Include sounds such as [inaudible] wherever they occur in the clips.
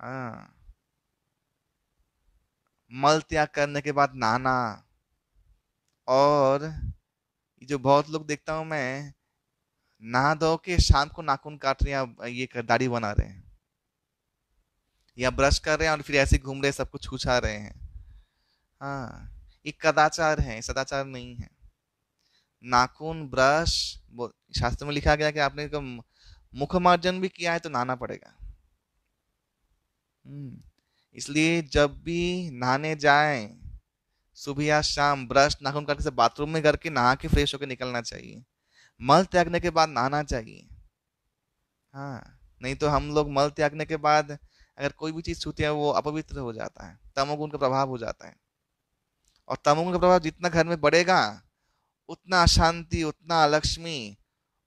हाँ मल त्याग करने के बाद नाना और जो बहुत लोग देखता हूँ मैं नहा धो के शाम को नाखून काट रहे हैं ये कर, दाढ़ी बना रहे हैं या ब्रश कर रहे हैं और फिर ऐसे घूम रहे सब कुछ छूछा रहे हैं हाँ ये कदाचार है सदाचार नहीं है नाखून ब्रश शास्त्र में लिखा गया कि आपने मुखमार्जन भी किया है तो नाना पड़ेगा इसलिए जब भी नहाने जाए सुबह या शाम ब्रश नाखून काट से बाथरूम में करके नहा के फ्रेश होकर निकलना चाहिए मल त्यागने के बाद नहाना चाहिए हाँ नहीं तो हम लोग मल त्यागने के बाद अगर कोई भी चीज़ छूते हैं वो अपवित्र हो जाता है तमोगुण का प्रभाव हो जाता है और तमोगुण का प्रभाव जितना घर में बढ़ेगा उतना अशांति उतना अलक्ष्मी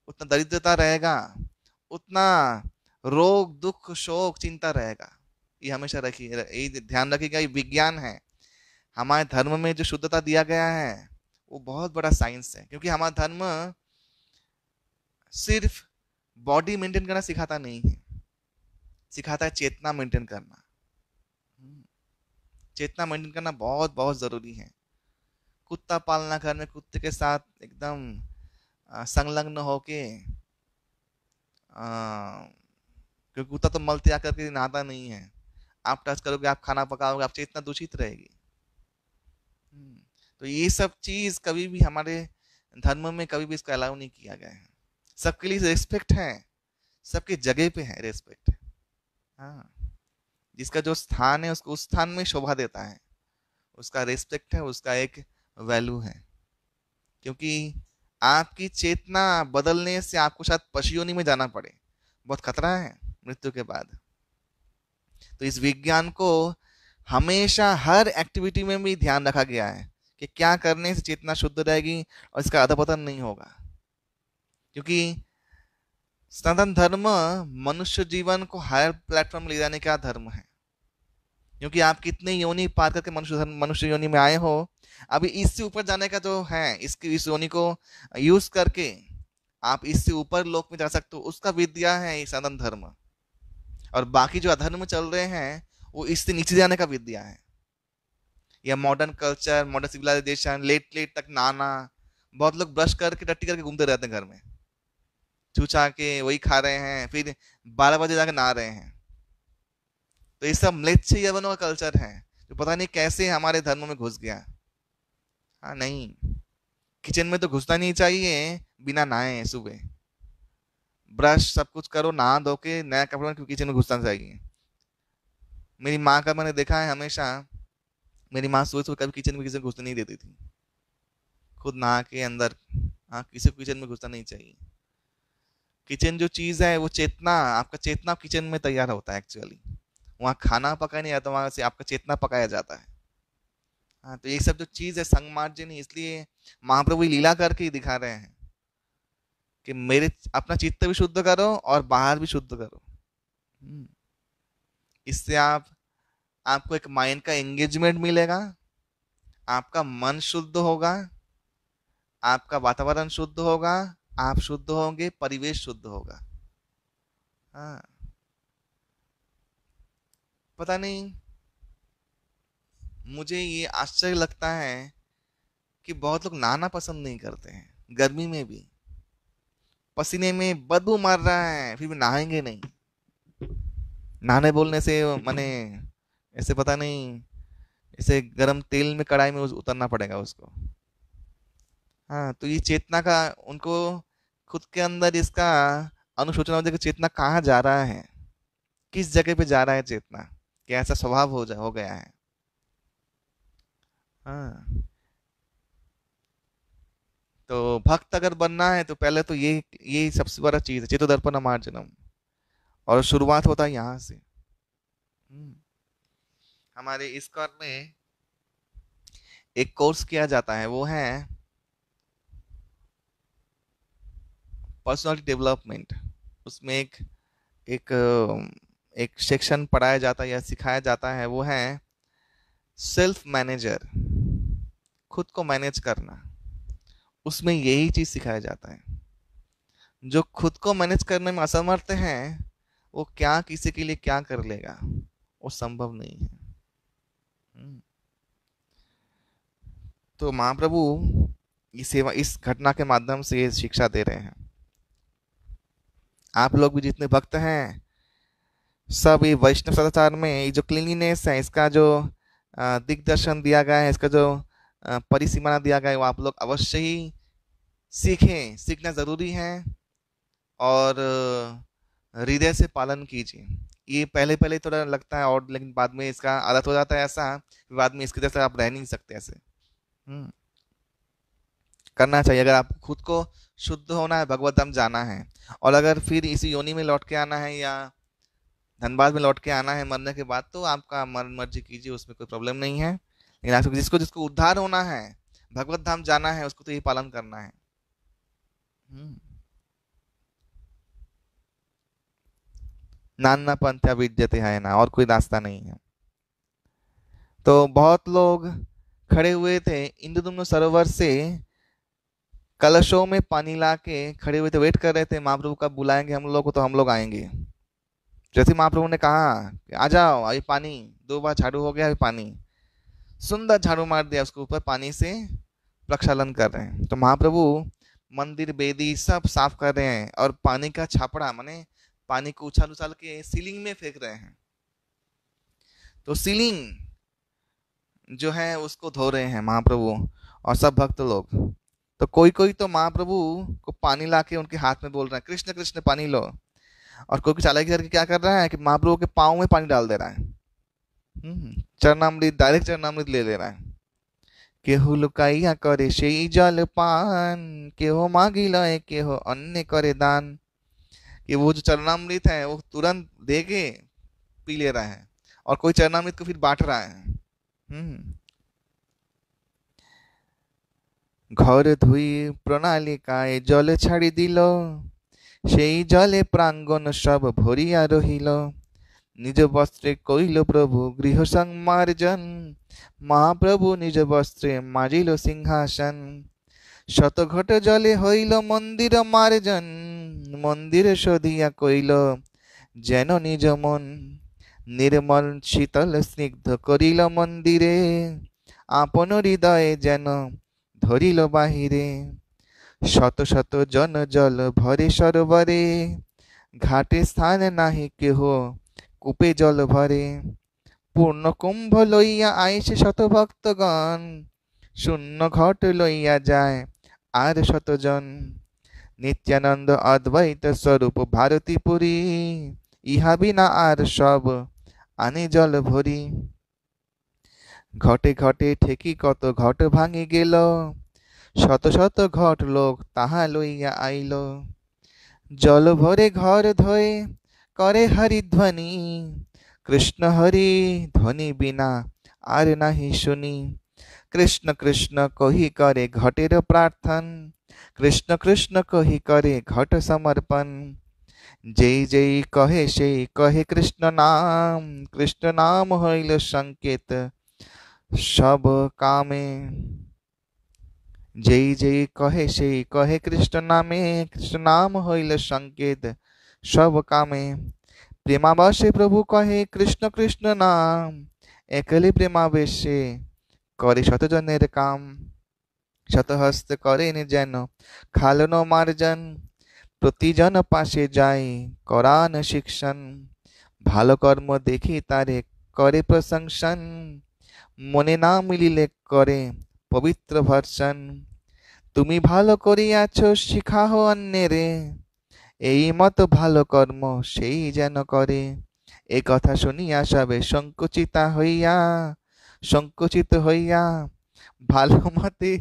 उतना दरिद्रता रहेगा उतना रोग दुख शोक चिंता रहेगा ये हमेशा रखिए ये ध्यान रखिएगा ये विज्ञान है हमारे धर्म में जो शुद्धता दिया गया है वो बहुत बड़ा साइंस है क्योंकि हमारा धर्म सिर्फ बॉडी मेंटेन करना सिखाता नहीं है सिखाता है चेतना मेंटेन करना हम्म। चेतना मेंटेन करना बहुत बहुत ज़रूरी है कुत्ता पालना घर में कुत्ते के साथ एकदम संलग्न होके क्योंकि कुत्ता तो मल त्याग करके नहाता नहीं है आप टच करोगे आप खाना पकाओगे आप चेतना दूषित रहेगी हम्म, तो ये सब चीज कभी भी हमारे धर्म में कभी भी इसका अलाउ नहीं किया गया है सबके लिए रेस्पेक्ट है सबके जगह पे है रेस्पेक्ट हाँ जिसका जो स्थान है उसको उस स्थान में शोभा देता है उसका रेस्पेक्ट है उसका एक वैल्यू है क्योंकि आपकी चेतना बदलने से आपको शायद पशियोनी में जाना पड़े बहुत खतरा है मृत्यु के बाद तो इस विज्ञान को हमेशा हर एक्टिविटी में भी ध्यान रखा गया है कि क्या करने से चेतना शुद्ध रहेगी और इसका अधपतन नहीं होगा क्योंकि सनातन धर्म मनुष्य जीवन को हायर प्लेटफॉर्म ले जाने का धर्म है क्योंकि आप कितने योनि पार करके मनुष्य धर्म मनुष्य योनि में आए हो अभी इससे ऊपर जाने का जो है इसकी इस योनि को यूज करके आप इससे ऊपर लोक में जा सकते हो उसका विद्या है सनातन धर्म और बाकी जो अधर्म चल रहे हैं वो इससे नीचे जाने का विद्या है या modern culture modern civilization late late तक नाना बहुत लोग ब्रश करके टट्टी करके घूमते रहते हैं घर में छूछा के वही खा रहे हैं फिर बारह बजे जाके नहा रहे हैं तो ये सब मलेच्छ यवनों का कल्चर है जो पता नहीं कैसे हमारे धर्म में घुस गया हाँ नहीं किचन में तो घुसना नहीं चाहिए बिना नहाए सुबह ब्रश सब कुछ करो नहा धो के नया कपड़ा क्योंकि किचन में घुसना चाहिए मेरी माँ का मैंने देखा है हमेशा मेरी माँ सुबह सुबह कभी किचन में किसी को घुसने नहीं देती थी खुद नहा के अंदर हाँ किसी को किचन में घुसना नहीं चाहिए किचन जो चीज़ है वो चेतना आपका चेतना किचन में तैयार होता है एक्चुअली वहाँ खाना पकाया नहीं जाता वहाँ से आपका चेतना पकाया जाता है हाँ तो ये सब जो चीज़ है संगमार्जनी इसलिए महाप्रभु लीला करके ही दिखा रहे हैं कि मेरे अपना चित्त भी शुद्ध करो और बाहर भी शुद्ध करो हम्म। इससे आप आपको एक माइंड का एंगेजमेंट मिलेगा आपका मन शुद्ध होगा आपका वातावरण शुद्ध होगा आप शुद्ध होंगे परिवेश शुद्ध होगा हाँ पता नहीं मुझे ये आश्चर्य लगता है कि बहुत लोग नहाना पसंद नहीं करते हैं गर्मी में भी पसीने में बदबू मार रहा है फिर भी नहाएंगे नहीं नहाने बोलने से मैंने ऐसे पता नहीं ऐसे गरम तेल में कढ़ाई में उतरना पड़ेगा उसको हाँ तो ये चेतना का उनको खुद के अंदर इसका अनुशोचना हो है चेतना कहाँ जा रहा है किस जगह पे जा रहा है चेतना कि ऐसा स्वभाव हो जा हो गया है हाँ तो भक्त अगर बनना है तो पहले तो ये ये सबसे बड़ा चीज है चित्त दर्पण अमार्जनम और शुरुआत होता है यहाँ से हम्म। हमारे इस कॉर्न में एक कोर्स किया जाता है वो है पर्सनालिटी डेवलपमेंट उसमें एक एक एक सेक्शन पढ़ाया जाता है या सिखाया जाता है वो है सेल्फ मैनेजर खुद को मैनेज करना उसमें यही चीज सिखाया जाता है जो खुद को मैनेज करने में असमर्थ हैं वो क्या किसी के लिए क्या कर लेगा वो संभव नहीं है हम्म। तो महाप्रभु इस सेवा इस घटना के माध्यम से ये शिक्षा दे रहे हैं आप लोग भी जितने भक्त हैं सब ये वैष्णव सदाचार में जो क्लिनलीनेस है इसका जो दिग्दर्शन दिया गया है इसका जो परिसीमाना दिया गया है वो आप लोग अवश्य ही सीखें सीखना ज़रूरी है और हृदय से पालन कीजिए ये पहले पहले थोड़ा लगता है और लेकिन बाद में इसका आदत हो जाता है ऐसा बाद में इसके जैसे आप रह नहीं सकते ऐसे हम्म। करना चाहिए अगर आप खुद को शुद्ध होना है भगवत धाम जाना है और अगर फिर इसी योनि में लौट के आना है या धनबाद में लौट के आना है मरने के बाद तो आपका मन मर्जी कीजिए उसमें कोई प्रॉब्लम नहीं है लेकिन आप जिसको जिसको उद्धार होना है भगवत धाम जाना है उसको तो ये पालन करना है हम्म। नाना पंथा विद्यते है ना और कोई रास्ता नहीं है तो बहुत लोग खड़े हुए थे इंद्रदुम्न सरोवर से कलशों में पानी ला के खड़े हुए थे वेट कर रहे थे महाप्रभु कब बुलाएंगे हम लोग को तो हम लोग आएंगे जैसे महाप्रभु ने कहा आ जाओ अभी पानी दो बार झाड़ू हो गया अभी पानी सुंदर झाड़ू मार दिया उसके ऊपर पानी से प्रक्षालन कर रहे हैं तो महाप्रभु मंदिर बेदी सब साफ कर रहे हैं और पानी का छापड़ा माने पानी को उछाल उछाल के सीलिंग में फेंक रहे हैं तो सीलिंग जो है उसको धो रहे हैं महाप्रभु और सब भक्त लोग तो कोई कोई तो महाप्रभु को पानी ला के उनके हाथ में बोल रहे हैं कृष्ण कृष्ण पानी लो और कोई चालाकी करके क्या कर रहा है कि महाप्रभु के पाँव में पानी डाल दे रहा है चरणामृत डायरेक्ट चरणामृत ले ले रहा है केहू लुकाइया करे से जल पान केहो मांगी लय केहो अन्य करे दान कि वो जो चरणामृत है वो तुरंत दे के पी ले रहा है और कोई चरणामृत को फिर बांट रहा है हम्म। घर धुई प्रणाली का जल छाड़ी दिल से जले प्रांगण सब भरिया रही নিজ বস্ত্রে কইল প্রভু গৃহ সংমার্জন মহাপ্রভু নিজ বস্ত্রে মাজিল সিংহাসন শতঘট জলে হইল মন্দির মার্জন মন্দিরে শোধিয়া কইল যেন নিজ মন নির্মল শীতল স্নিগ্ধ করিল মন্দিরে আপন হৃদয়ে যেন ধরিল বাহিরে শত শত জন জল ভরে সরোবরে ঘাটে স্থান নাহি কেহ কূপে জল ভরে পূর্ণ কুম্ভ লইয়া আইসে শত ভক্তগণ শূন্য ঘট লইয়া যায় আর শতজন নিত্যানন্দ অদ্বৈত স্বরূপ ভারতীপুরী ইহা বিনা আর সব আনি জল ভরি ঘটে ঘটে ঠেকি কত ঘট ভাঙি গেল শত শত ঘট লোক তাহা লইয়া আইল জল ভরে ঘর ধয়ে করে হরিধ্বনি কৃষ্ণ হরি ধ্বনি বিনা আর নাহি শুনি কৃষ্ণ কৃষ্ণ কহি করে ঘটের প্রার্থন কৃষ্ণ কৃষ্ণ কহি করে ঘট সমর্পণ যেই যেই কহে সেই কহে কৃষ্ণ নাম কৃষ্ণ নাম হইল সংকেত সব কামে যেই যেই কহে সেই কহে কৃষ্ণ নামে কৃষ্ণ নাম হইল সংকেত সব কামে প্রেমাবাসে প্রভু কহে কৃষ্ণ কৃষ্ণ নাম একলি প্রেমাবেশে করে শতজনের কাম শতহস্ত করেন যেন খালন মার্জন প্রতিজন পাশে যাই করান শিক্ষণ ভালো কর্ম দেখি তারে করে প্রশংসন মনে না মিলিলে করে পবিত্র ভর্ষণ তুমি ভালো করিয়াছ শিখাহ অন্যেরে এই মত ভালো কর্ম সেই যেন করে এ কথা শুনিয়া সবে সংকুচিতা হইয়া সংকুচিত হইয়া ভালো মতে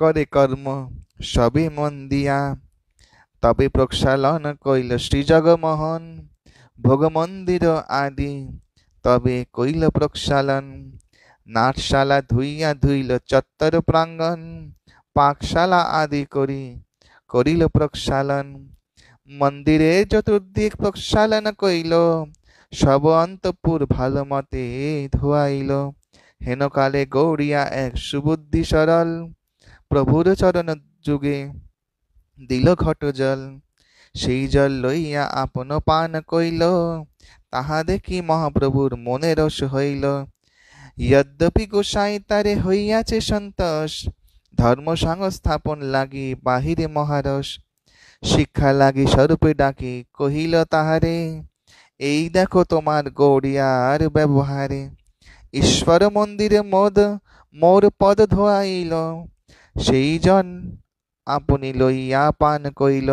করে কর্ম সবে মন দিয়া তবে প্রক্ষালন কইল শ্রীজগমোহন ভোগমন্দির আদি তবে কইল প্রক্ষালন নাটশালা ধুইয়া ধুইল চত্বর প্রাঙ্গন পাকশালা আদি করি করিল প্রক্ষালন মন্দিরে চতুর্দিক প্রক্ষালন কইল সব অন্তপুর ভালো মতে ধোয়াইল হেনকালে গৌরিয়া এক সুবুদ্ধি সরল প্রভুর চরণ যুগে দিল ঘট জল সেই জল লইয়া আপন পান কইল তাহা দেখি মহাপ্রভুর মনে রস হইল যদ্যপি গোসাই তারে হইয়াছে সন্তোষ ধর্ম সংস্থাপন লাগি বাহিরে মহারস শিক্ষা লাগি স্বরূপে ডাকি কহিল তাহারে এই দেখো তোমার গড়িয়ার ব্যবহারে ঈশ্বর মন্দিরে মোদ মোর পদ ধোয়াইল সেইজন আপনি লইয়া পান কইল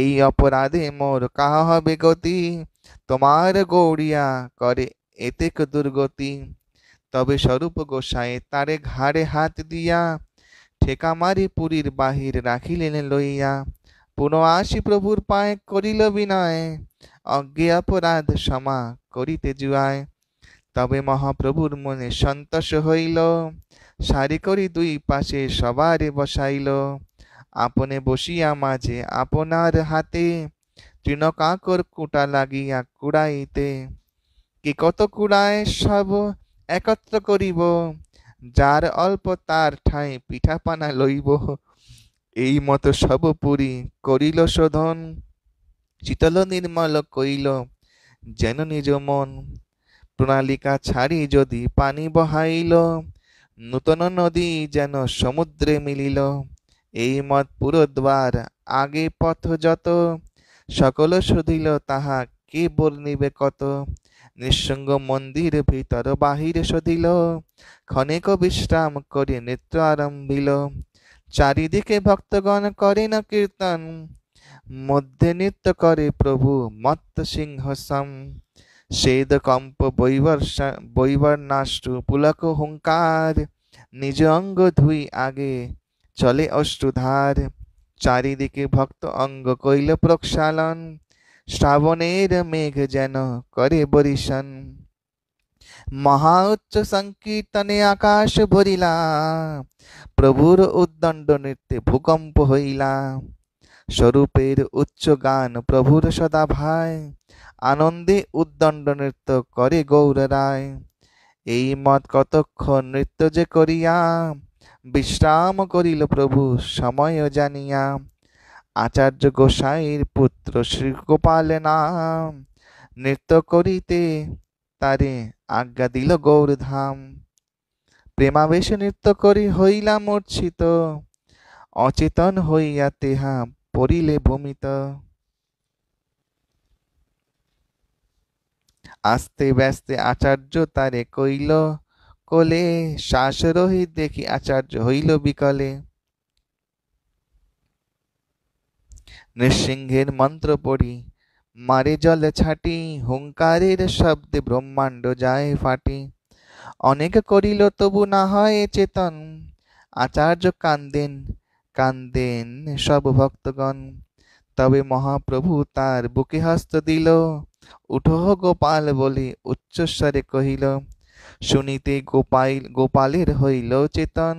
এই অপরাধে মোর কাহা হবে গতি তোমার গৌড়িয়া করে এতেক দুর্গতি তবে স্বরূপ গোসাই তারে ঘাড়ে হাত দিয়া ঠেকা পুরীর বাহির রাখিলেন লইয়া পুনঃআসি প্রভুর পায়ে করিল বিনয় অজ্ঞে অপরাধ ক্ষমা করিতে জুয়ায় তবে মহাপ্রভুর মনে সন্তোষ হইল সারি করি দুই পাশে সবারে বসাইল আপনে বসিয়া মাঝে আপনার হাতে তৃণ কাকর কুটা লাগিয়া কুড়াইতে কি কত কুড়ায় সব একত্র করিব যার অল্প তার ঠাঁই পিঠাপানা লইব এই মত সবপুরী করিল শোধন শীতল নির্মল কইল যেন নিজ মন প্রণালিকা ছাড়ি যদি পানি বহাইল নূতন নদী যেন সমুদ্রে মিলিল এই মত পুরদ্বার আগে পথ যত সকল শুধিল তাহা কে বর্ণিবে কত নিঃসঙ্গ মন্দির ভিতর বাহিরে শোধিল ক্ষণেক বিশ্রাম করে নেত্র আরম্ভিল চারিদিকে ভক্তগণ করে না কীর্তন মধ্যে নৃত্য করে প্রভু মত্ত সম সেদ কম্প বৈবর নাষ্ট পুলক হুঙ্কার নিজ অঙ্গ ধুই আগে চলে অষ্টুধার চারিদিকে ভক্ত অঙ্গ কইল প্রক্ষালন শ্রাবণের মেঘ যেন করে বরিশন মহা উচ্চ সংকীর্তনে আকাশ ভরিলা প্রভুর উদ্দণ্ড নৃত্যে ভূকম্প হইলা স্বরূপের উচ্চ গান প্রভুর সদা ভাই আনন্দে উদ্দণ্ড নৃত্য করে গৌর রায় এই মত কতক্ষণ নৃত্য যে করিয়া বিশ্রাম করিল প্রভু সময় জানিয়া আচার্য গোসাইয়ের পুত্র শ্রীগোপাল নাম নৃত্য করিতে তারে আজ্ঞা দিল গৌরধাম প্রেমাবেশে নৃত্য করি হইলাম মূর্ছিত অচেতন হইয়া তেহা পড়িলে ভূমিত আস্তে ব্যস্তে আচার্য তারে কইল কোলে শ্বাসরহিত দেখি আচার্য হইল বিকলে নৃসিংহের মন্ত্র পড়ি মারে জলে ছাটি হুঙ্কারের শব্দে ব্রহ্মাণ্ড যায় ফাটি অনেক করিল তবু না হয় চেতন আচার্য কান্দেন কান্দেন সব ভক্তগণ তবে মহাপ্রভু তার বুকে হস্ত দিল উঠো গোপাল বলে উচ্চস্বরে কহিল শুনিতে গোপাল গোপালের হইল চেতন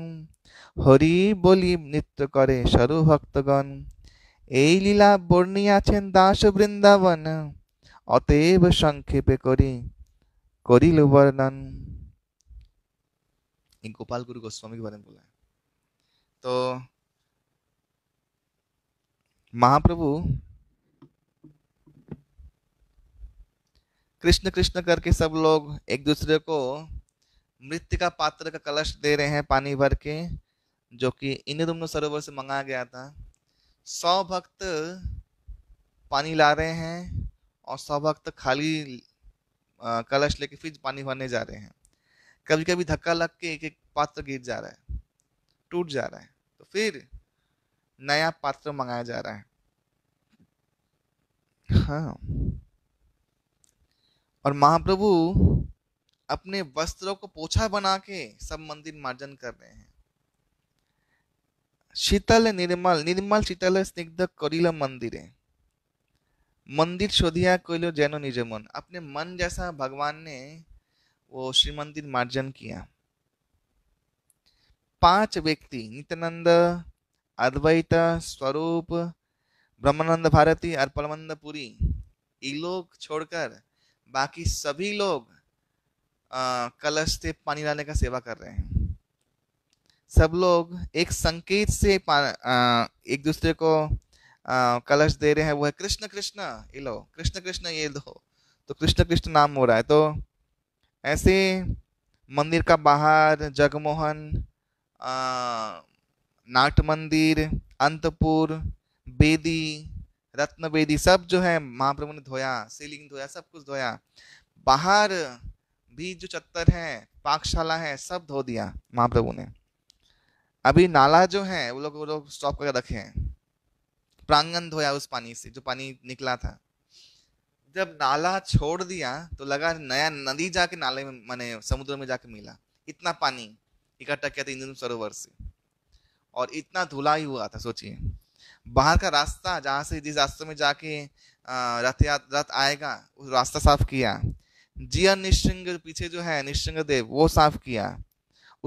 হরি বলি নৃত্য করে সরু ভক্তগণ এই লীলা বর্ণিয়াছেন দাস বৃন্দাবন অতএব সংক্ষেপে করি করিল বর্ণন इन गोपाल गुरु गोस्वामी के बारे में बोला है तो महाप्रभु कृष्ण कृष्ण करके सब लोग एक दूसरे को मृत्यु का पात्र का कलश दे रहे हैं पानी भर के जो कि इंद्रदुम्न सरोवर से मंगाया गया था सौ भक्त पानी ला रहे हैं और सौ भक्त खाली कलश लेके फिर पानी भरने जा रहे हैं कभी कभी धक्का लग के एक एक पात्र गिर जा रहा है टूट जा रहा है तो फिर नया पात्र मंगाया जा रहा है हाँ और महाप्रभु अपने वस्त्रों को पोछा बना के सब मंदिर मार्जन कर रहे हैं शीतल निर्मल निर्मल शीतल स्निग्ध करिल मंदिर मंदिर शोधिया कोइलो जैनो निज मन अपने मन जैसा भगवान ने वो मंदिर मार्जन किया पांच व्यक्ति नित्यानंद अद्वैत स्वरूप ब्रह्मानंद भारती और परमानंद पुरी ये लोग छोड़कर बाकी सभी लोग कलश से पानी डालने का सेवा कर रहे हैं सब लोग एक संकेत से आ, एक दूसरे को आ, कलश दे रहे हैं वो है कृष्ण कृष्ण ये लो कृष्ण कृष्ण ये दो तो कृष्ण कृष्ण नाम हो रहा है तो ऐसे मंदिर का बाहर जगमोहन नाट मंदिर अंतपुर बेदी रत्न बेदी सब जो है महाप्रभु ने धोया सीलिंग धोया सब कुछ धोया बाहर भी जो चत्तर है पाकशाला है सब धो दिया महाप्रभु ने अभी नाला जो है वो लोग वो लोग स्टॉप करके रखे हैं प्रांगण धोया उस पानी से जो पानी निकला था जब नाला छोड़ दिया तो लगा नया नदी जाके नाले में मैंने समुद्र में जाके मिला इतना पानी इकट्ठा किया था इंद्र सरोवर से और इतना धुलाई हुआ था सोचिए बाहर का रास्ता जहाँ से जिस रास्ते में जाके रथ रथ आएगा उस रास्ता साफ किया जिया निशृंग पीछे जो है निशृंग देव वो साफ किया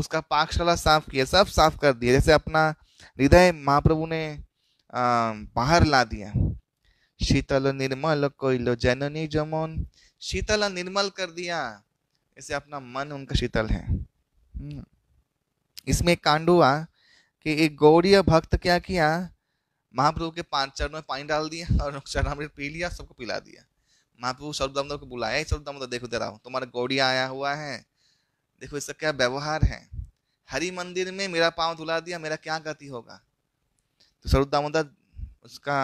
उसका पाकशाला साफ किया सब साफ कर दिया जैसे अपना हृदय महाप्रभु ने बाहर ला दिया शीतल निर्मल कोइलो जननी जमोन शीतल निर्मल कर दिया ऐसे अपना मन उनका शीतल है हम्म। इसमें एक कांड हुआ कि एक गौरी भक्त क्या किया महाप्रभु के पांच चरणों में पानी डाल दिया और चरणामृत पी लिया सबको पिला दिया महाप्रभु स्वरूप दामोदर को बुलाया ही स्वरूप दामोदर देखो दे रहा हूँ तुम्हारा गौड़िया आया हुआ है देखो इसका क्या व्यवहार है हरि मंदिर में मेरा पांव धुला दिया मेरा क्या गति होगा तो स्वरूप दामोदर उसका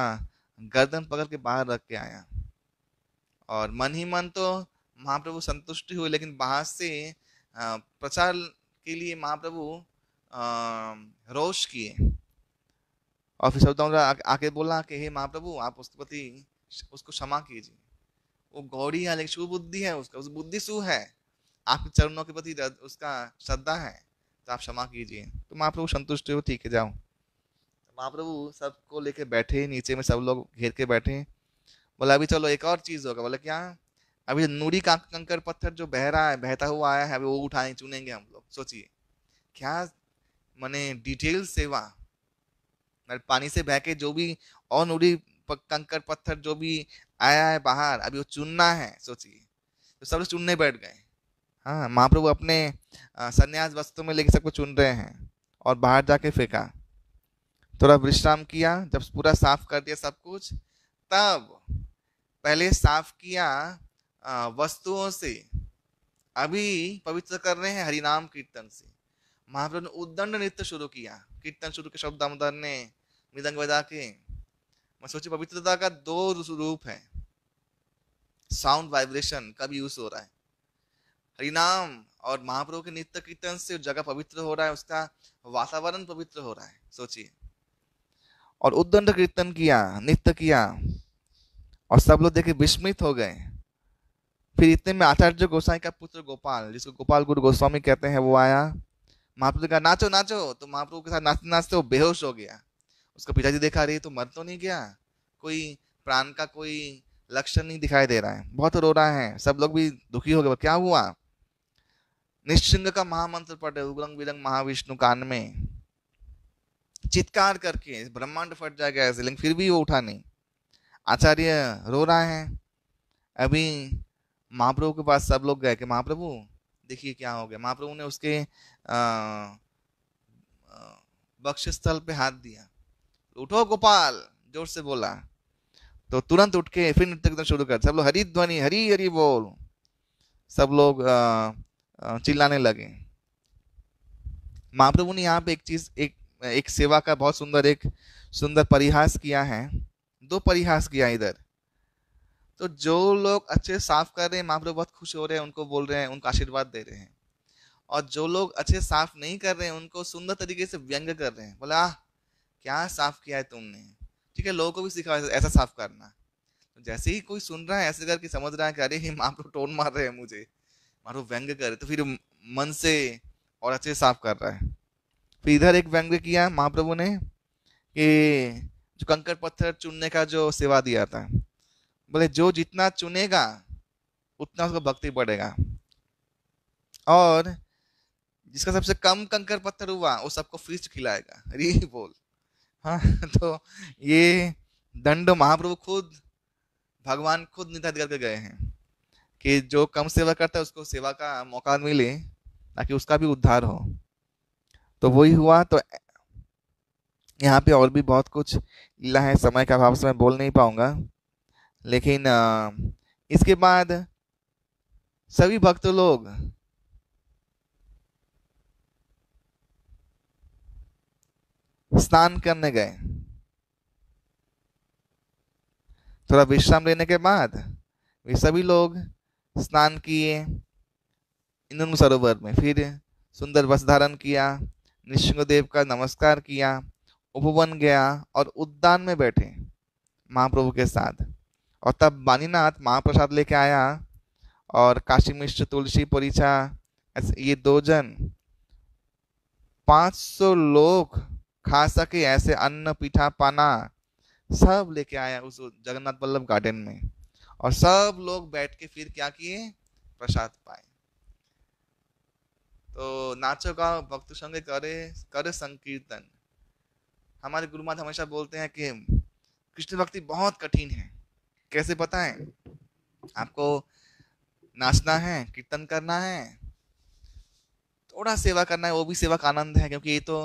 गर्दन पकड़ के बाहर रख के आया और मन ही मन तो महाप्रभु संतुष्ट हुए लेकिन बाहर से प्रचार के लिए महाप्रभु रोष किए और फिर शब्द आके बोला कि हे महाप्रभु आप उसके प्रति उसको क्षमा कीजिए वो गौड़ी है लेकिन शुभ बुद्धि है उसका उस बुद्धि सु है आपके चरणों के प्रति उसका श्रद्धा है तो आप क्षमा कीजिए तो महाप्रभु संतुष्ट हो ठीक है जाओ महाप्रभु सबको लेके बैठे नीचे में सब लोग घेर के बैठे बोला अभी चलो एक और चीज़ होगा बोला क्या अभी तो नूरी का कंकर पत्थर जो बह रहा है बहता हुआ आया है अभी वो उठाए चुनेंगे हम लोग सोचिए क्या मैंने डिटेल सेवा पानी से बह के जो भी और नूरी कंकर पत्थर जो भी आया है बाहर अभी वो चुनना है सोचिए तो सब लोग चुनने बैठ गए हाँ महाप्रभु अपने संन्यास वस्तु में लेके सबको चुन रहे हैं और बाहर जाके फेंका थोड़ा विश्राम किया जब पूरा साफ कर दिया सब कुछ तब पहले साफ किया वस्तुओं से अभी पवित्र कर रहे हैं हरिनाम कीर्तन से महाप्रभु ने उद्दंड नृत्य शुरू किया कीर्तन शुरू के शब्द दामोदर ने मृदंग बजा के मैं सोची पवित्रता का दो रूप है साउंड वाइब्रेशन कब यूज हो रहा है हरिनाम और महाप्रभु के नित्य कीर्तन से जगह पवित्र हो रहा है उसका वातावरण पवित्र हो रहा है सोचिए और उद्दंड कीर्तन किया नृत्य किया और सब लोग देखे विस्मित हो गए फिर इतने में आचार्य गोसाई का पुत्र गोपाल जिसको गोपाल गुरु गोस्वामी कहते हैं वो आया महाप्रभु का नाचो नाचो तो महाप्रभु के साथ नाचते नाचते वो बेहोश हो गया उसका पिताजी देखा रही तो मर तो नहीं गया कोई प्राण का कोई लक्षण नहीं दिखाई दे रहा है बहुत रो रहा है सब लोग भी दुखी हो गए क्या हुआ निश्चिंग का महामंत्र पढ़ रहे उंग विरंग महाविष्णु कान में चित्कार करके ब्रह्मांड फट जाएगा ऐसे लेकिन फिर भी वो उठा नहीं आचार्य रो रहा है अभी महाप्रभु के पास सब लोग गए कि महाप्रभु देखिए क्या हो गया महाप्रभु ने उसके बक्ष स्थल पे हाथ दिया उठो गोपाल जोर से बोला तो तुरंत उठ के फिर नृत्य शुरू कर सब लोग हरी ध्वनि हरी हरी बोल सब लोग चिल्लाने लगे महाप्रभु ने यहाँ पे एक चीज एक एक सेवा का बहुत सुंदर एक सुंदर परिहास किया है दो परिहास किया इधर तो जो लोग अच्छे साफ कर रहे हैं माँ लोग बहुत खुश हो रहे हैं उनको बोल रहे हैं उनका आशीर्वाद दे रहे हैं और जो लोग अच्छे साफ नहीं कर रहे हैं उनको सुंदर तरीके से व्यंग कर रहे हैं बोला क्या साफ किया है तुमने ठीक है लोगों को भी सिखा ऐसा साफ करना तो जैसे ही कोई सुन रहा है ऐसे करके समझ रहा है कि अरे माँ टोन मार रहे हैं मुझे मारो व्यंग कर रहे तो फिर मन से और अच्छे साफ कर रहा है फिर तो इधर एक व्यंग्य किया महाप्रभु ने कि जो कंकर पत्थर चुनने का जो सेवा दिया था बोले जो जितना चुनेगा उतना उसको भक्ति बढ़ेगा और जिसका सबसे कम कंकर पत्थर हुआ वो सबको फिस्ट खिलाएगा अरे बोल हाँ [laughs] तो ये दंड महाप्रभु खुद भगवान खुद निर्धारित करके गए हैं कि जो कम सेवा करता है उसको सेवा का मौका मिले ताकि उसका भी उद्धार हो तो वही हुआ तो यहाँ पे और भी बहुत कुछ लीला है समय का अभाव से मैं बोल नहीं पाऊंगा लेकिन इसके बाद सभी भक्त लोग स्नान करने गए थोड़ा विश्राम लेने के बाद वे सभी लोग स्नान किए इंद्रन सरोवर में फिर सुंदर वस्त्र धारण किया नृसिंहदेव का नमस्कार किया उपवन गया और उद्यान में बैठे महाप्रभु के साथ और तब बानीनाथ महाप्रसाद लेके आया और काशी मिश्र तुलसी परिचा ऐसे ये दो जन 500 लोग खा सके ऐसे अन्न पीठा पाना सब लेके आया उस जगन्नाथ बल्लभ गार्डन में और सब लोग बैठ के फिर क्या किए प्रसाद पाए तो नाचो गाओ भक्त संग करे कर संकीर्तन हमारे गुरु माता हमेशा बोलते हैं कि कृष्ण भक्ति बहुत कठिन है कैसे पता है आपको नाचना है कीर्तन करना है थोड़ा सेवा करना है वो भी सेवा का आनंद है क्योंकि ये तो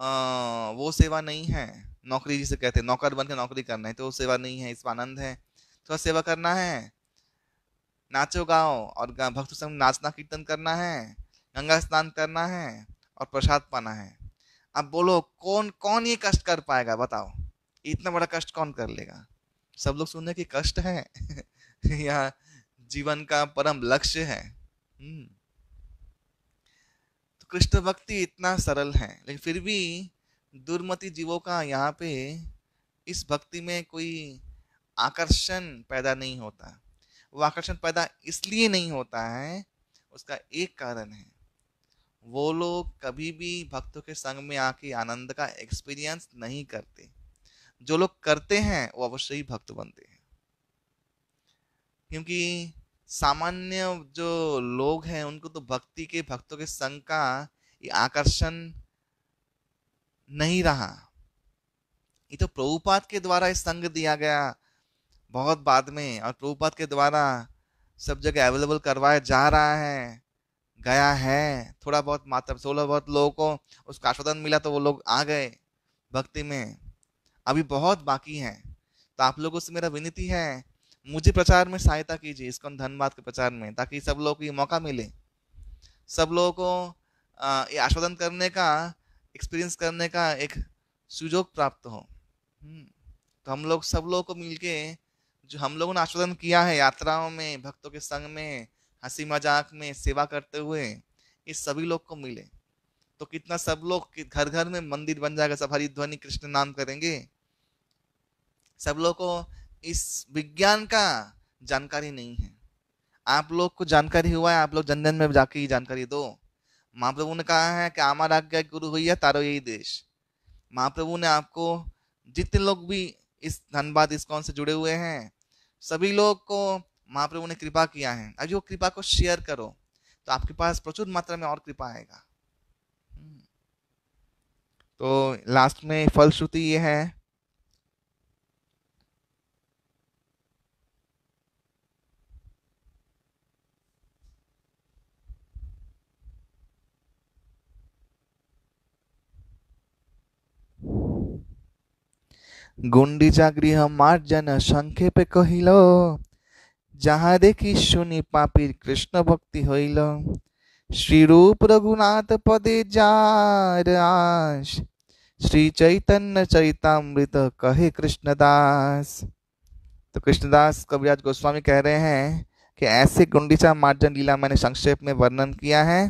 आ, वो सेवा नहीं है नौकरी जिसे कहते हैं नौकर बन के नौकरी करना है तो वो सेवा नहीं है इसमें आनंद है थोड़ा सेवा करना है नाचो गाओ और भक्त संग नाचना कीर्तन करना है गंगा स्नान करना है और प्रसाद पाना है अब बोलो कौन कौन ये कष्ट कर पाएगा बताओ इतना बड़ा कष्ट कौन कर लेगा सब लोग सुन रहे कि कष्ट है [laughs] यह जीवन का परम लक्ष्य है हम्म। तो कृष्ण भक्ति इतना सरल है लेकिन फिर भी दुर्मति जीवों का यहाँ पे इस भक्ति में कोई आकर्षण पैदा नहीं होता वो आकर्षण पैदा इसलिए नहीं होता है उसका एक कारण है वो लोग कभी भी भक्तों के संग में आके आनंद का एक्सपीरियंस नहीं करते जो लोग करते हैं वो अवश्य ही भक्त बनते हैं क्योंकि सामान्य जो लोग हैं उनको तो भक्ति के भक्तों के संग का ये आकर्षण नहीं रहा ये तो प्रभुपाद के द्वारा ये संग दिया गया बहुत बाद में और प्रभुपाद के द्वारा सब जगह अवेलेबल करवाया जा रहा है गया है थोड़ा बहुत मात्र थोड़ा बहुत लोगों को उसका आस्वादन मिला तो वो लोग आ गए भक्ति में अभी बहुत बाकी है तो आप लोगों से मेरा विनती है मुझे प्रचार में सहायता कीजिए इसको धनबाद के प्रचार में ताकि सब लोगों को ये मौका मिले सब लोगों को ये आस्वादन करने का एक्सपीरियंस करने का एक सुजोग प्राप्त हो हम्म, तो हम लोग सब लोगों को मिलके जो हम लोगों ने आस्वादन किया है यात्राओं में भक्तों के संग में हंसी मजाक में सेवा करते हुए इस सभी लोग को मिले तो कितना सब लोग घर घर में मंदिर बन जाएगा सब हरिध्वनि कृष्ण नाम करेंगे सब लोग को इस विज्ञान का जानकारी नहीं है आप लोग को जानकारी हुआ है आप लोग जनजन में जाके ही जानकारी दो महाप्रभु ने कहा है कि आमार आज्ञा गुरु हुई है तारो यही देश महाप्रभु ने आपको जितने लोग भी इस धनबाद इस कौन से जुड़े हुए हैं सभी लोग को महाप्रभु ने कृपा किया है अभी वो कृपा को शेयर करो तो आपके पास प्रचुर मात्रा में और कृपा आएगा हम्म। तो लास्ट में फलश्रुति ये है गुंडीजा गृह मार्जन संक्षेप कहिलो যাহা দেখি শুনি कृष्ण भक्ति हईल श्री रूप रघुनाथ पदे जार आश श्री चैतन्य चैतामृत कहे कृष्णदास तो कृष्णदास कविराज गोस्वामी कह रहे हैं कि ऐसे गुंडीचा मार्जन लीला मैंने संक्षेप में वर्णन किया है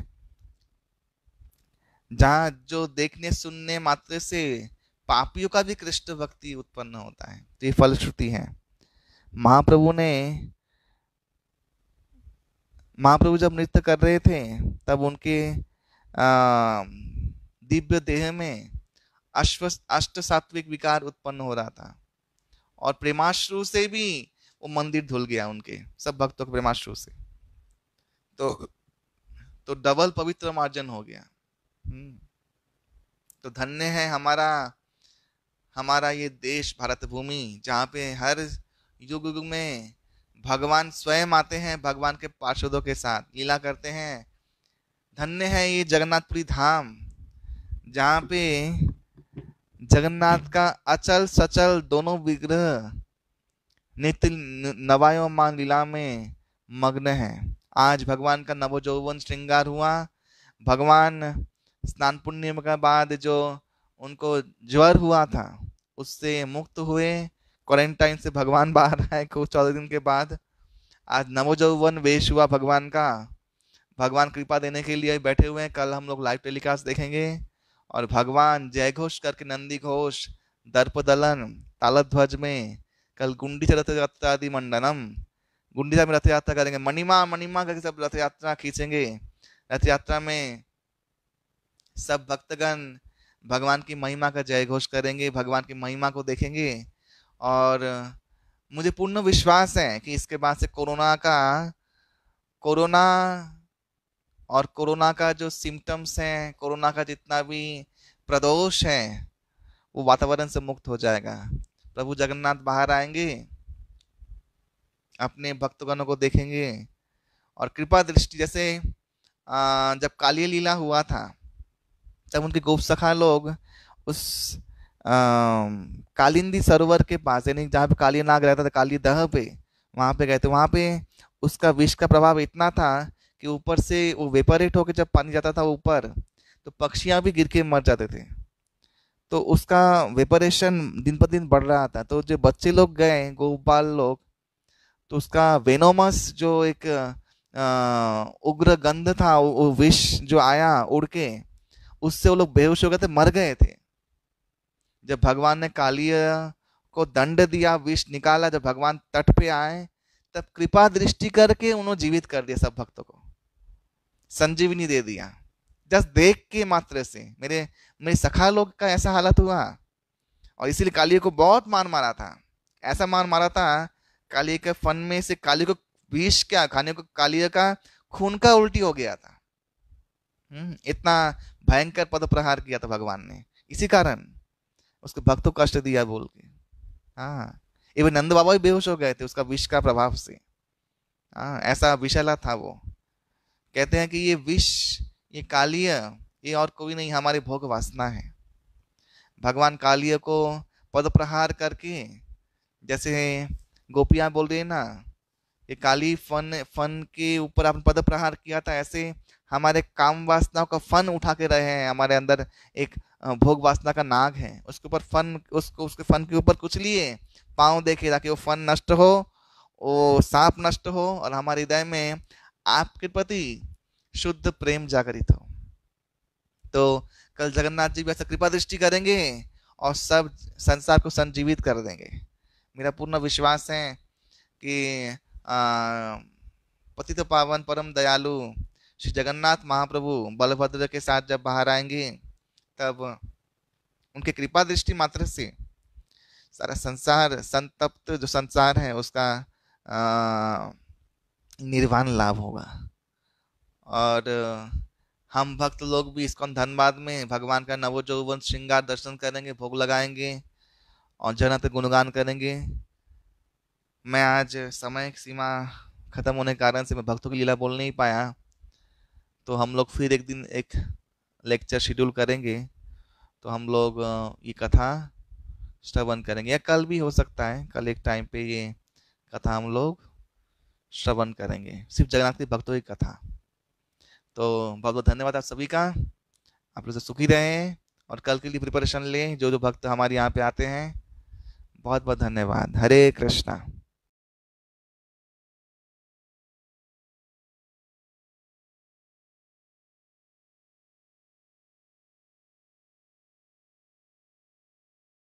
जहाँ जो देखने सुनने मात्र से पापियों का भी कृष्ण भक्ति उत्पन्न होता है तो ये फलश्रुति है महाप्रभु ने महाप्रभु जब नृत्य कर रहे थे तब उनके दिव्य देह में अश्व अष्ट सात्विक विकार उत्पन्न हो रहा था और प्रेमाश्रु से भी वो मंदिर धुल गया उनके सब भक्तों के प्रेमाश्रु से तो तो डबल पवित्र मार्जन हो गया हम्म। तो धन्य है हमारा हमारा ये देश भारत भूमि जहाँ पे हर युग युग में भगवान स्वयं आते हैं भगवान के पार्षदों के साथ लीला करते हैं धन्य है ये जगन्नाथपुरी धाम जहाँ पे जगन्नाथ का अचल सचल दोनों विग्रह नित्य नवायोमान लीला में मग्न है आज भगवान का नवोजौवन श्रृंगार हुआ भगवान स्नान पुण्य के बाद जो उनको ज्वर हुआ था उससे मुक्त हुए क्वारंटाइन से भगवान [laughs] बाहर आए कुछ चौदह दिन के बाद आज नवो जौवन वेश हुआ भगवान का भगवान कृपा देने के लिए बैठे हुए हैं कल हम लोग लाइव टेलीकास्ट देखेंगे और भगवान जय घोष करके नंदी घोष दर्प दलन तालब ध्वज में कल गुंडी से रथ यात्रा आदि मंडनम गुंडी में रथ यात्रा करेंगे मणिमा मणिमा करके सब रथ यात्रा खींचेंगे रथ यात्रा में सब भक्तगण भगवान की महिमा का जय घोष करेंगे भगवान की महिमा को देखेंगे और मुझे पूर्ण विश्वास है कि इसके बाद से कोरोना का कोरोना और कोरोना का जो सिम्टम्स हैं कोरोना का जितना भी प्रदोष है वो वातावरण से मुक्त हो जाएगा प्रभु जगन्नाथ बाहर आएंगे अपने भक्तगणों को देखेंगे और कृपा दृष्टि जैसे जब काली लीला हुआ था तब उनके गोप सखा लोग उस कालिंदी सरोवर के पास यानी जहाँ पे काली नाग रहता था काली दह पे वहाँ पे गए थे वहाँ पे उसका विष का प्रभाव इतना था कि ऊपर से वो वेपरेट होकर जब पानी जाता था ऊपर तो पक्षियाँ भी गिर के मर जाते थे तो उसका वेपरेशन दिन पर दिन बढ़ रहा था तो जो बच्चे लोग गए गोपाल लोग तो उसका वेनोमस जो एक उग्र गंध था वो विष जो आया उड़ के उससे वो लोग बेहोश हो गए थे मर गए थे जब भगवान ने काली को दंड दिया विष निकाला जब भगवान तट पे आए तब कृपा दृष्टि करके उन्होंने जीवित कर दिया सब भक्तों को संजीवनी दे दिया जस्ट देख के मात्र से मेरे मेरे सखा लोग का ऐसा हालत हुआ और इसीलिए काली को बहुत मान मारा था ऐसा मान मारा था काली के फन में से काली को विष क्या खाने को काली का खून का उल्टी हो गया था हम्म, इतना भयंकर पद प्रहार किया था भगवान ने इसी कारण उसको भक्तों कष्ट दिया बोल के हाँ इवन नंद बाबा भी बेहोश हो गए थे उसका विष का प्रभाव से हाँ ऐसा विशाला था वो कहते हैं कि ये विष ये कालिय ये और कोई नहीं हमारे भोग वासना है भगवान कालिय को पद प्रहार करके जैसे गोपियाँ बोल रही है ना ये काली फन फन के ऊपर आपने पद प्रहार किया था ऐसे हमारे काम वासनाओं का फन उठा के रहे हैं हमारे अंदर एक भोग वासना का नाग है उसके ऊपर फन उसको उसके फन के ऊपर कुछ लिए पाँव देखे ताकि वो फन नष्ट हो वो सांप नष्ट हो और हमारे हृदय में आपके प्रति शुद्ध प्रेम जागृत हो तो कल जगन्नाथ जी भी ऐसा कृपा दृष्टि करेंगे और सब संसार को संजीवित कर देंगे मेरा पूर्ण विश्वास है कि पतित पावन परम दयालु श्री जगन्नाथ महाप्रभु बलभद्र के साथ जब बाहर आएंगे तब उनके कृपा दृष्टि मात्र से सारा संसार संतप्त जो संसार है उसका निर्वाण लाभ होगा और हम भक्त लोग भी इसको धनबाद में भगवान का नवो श्रृंगार दर्शन करेंगे भोग लगाएंगे और जनत गुणगान करेंगे मैं आज समय सीमा खत्म होने के कारण से मैं भक्तों की लीला बोल नहीं पाया तो हम लोग फिर एक दिन एक लेक्चर शेड्यूल करेंगे तो हम लोग ये कथा श्रवण करेंगे या कल भी हो सकता है कल एक टाइम पे ये कथा हम लोग श्रवण करेंगे सिर्फ जगन्नाथ के भक्तों की कथा तो बहुत बहुत धन्यवाद आप सभी का आप लोग से सुखी रहें और कल के लिए प्रिपरेशन लें जो जो भक्त हमारे यहाँ पे आते हैं बहुत बहुत धन्यवाद हरे कृष्णा